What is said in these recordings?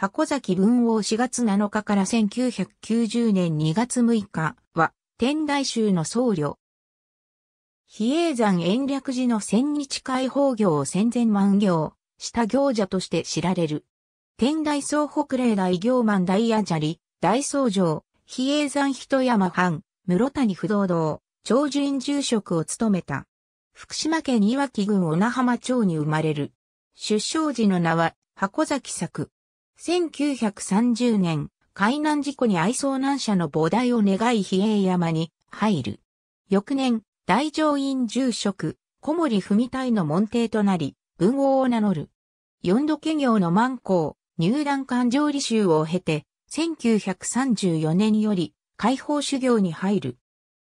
箱崎文王4月7日から1990年2月6日は、天台宗の僧侶。比叡山延暦寺の千日開放業を千千万行した行者として知られる。天台宗北霊大行満大矢砂利、大僧城、比叡山人山藩、室谷不動堂、長寿院住職を務めた。福島県岩木郡小名浜町に生まれる。出生時の名は、箱崎作。1930年、海難事故に遭い遭難者の膨大を願い比叡山に入る。翌年、大乗院住職、小森文太の門弟となり、文王を名乗る。四度家業の万光、入団官上理修を経て、1934年より解放修行に入る。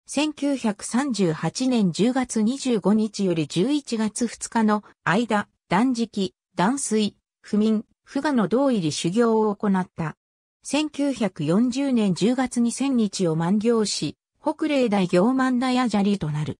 1938年10月25日より11月2日の間、断食、断水、不眠、不賀の道入り修行を行った。1940年10月に千日を満行し、北霊大行満大アジャリとなる。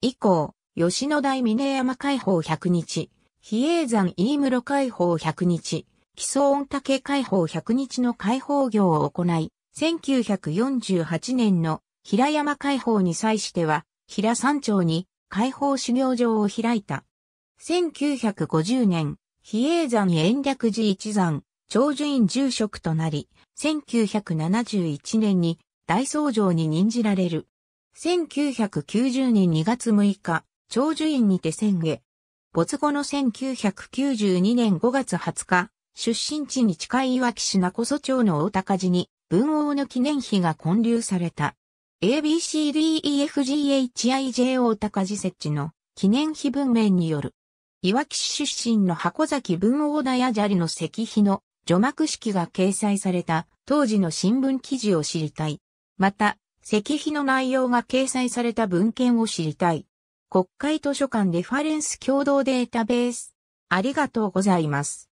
以降、吉野大峰山解放100日、比叡山飯室解放100日、木曽御竹解放100日の解放業を行い、1948年の平山解放に際しては、平山町に解放修行場を開いた。1950年、比叡山延暦寺一山、長寿院住職となり、1971年に大僧正に任じられる。1990年2月6日、長寿院にて宣言。没後の1992年5月20日、出身地に近い岩木市名古祖町の大高寺に、文王の記念碑が建立された。ABCDEFGHIJ 大高寺設置の記念碑文面による。いわき市出身の箱崎文王だや砂利の石碑の除幕式が掲載された当時の新聞記事を知りたい。また、石碑の内容が掲載された文献を知りたい。国会図書館レファレンス共同データベース。ありがとうございます。